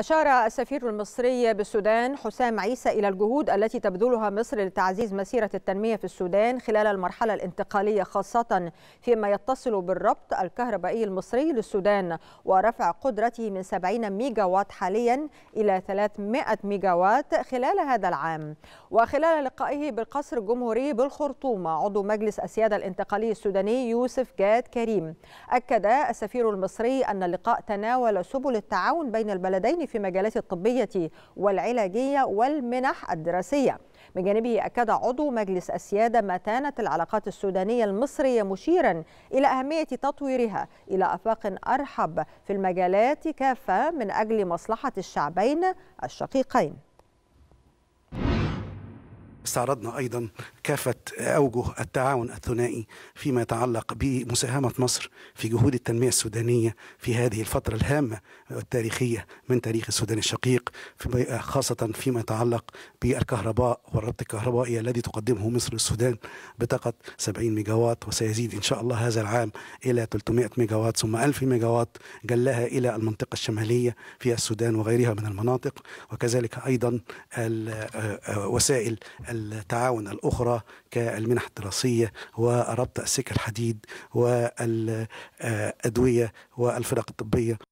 أشار السفير المصري بالسودان حسام عيسى إلى الجهود التي تبذلها مصر لتعزيز مسيرة التنمية في السودان خلال المرحلة الانتقالية خاصة فيما يتصل بالربط الكهربائي المصري للسودان ورفع قدرته من 70 ميجا وات حاليا إلى 300 ميجا وات خلال هذا العام وخلال لقائه بالقصر الجمهوري بالخرطوم عضو مجلس السيادة الانتقالي السوداني يوسف جاد كريم أكد السفير المصري أن اللقاء تناول سبل التعاون بين البلدين في المجالات الطبية والعلاجية والمنح الدراسية من جانبه أكد عضو مجلس السيادة متانة العلاقات السودانية المصرية مشيرا إلى أهمية تطويرها إلى أفاق أرحب في المجالات كافة من أجل مصلحة الشعبين الشقيقين استعرضنا أيضا كافة أوجه التعاون الثنائي فيما يتعلق بمساهمة مصر في جهود التنمية السودانية في هذه الفترة الهامة التاريخية من تاريخ السودان الشقيق خاصة فيما يتعلق بالكهرباء والربط الكهربائي الذي تقدمه مصر للسودان بطاقة 70 ميجاوات وسيزيد إن شاء الله هذا العام إلى 300 ميجاوات ثم 1000 ميجاوات جلها إلى المنطقة الشمالية في السودان وغيرها من المناطق وكذلك أيضا آه، آه، وسائل التعاون الأخرى كالمنح الدراسية وربط السكة الحديد والأدوية والفرق الطبية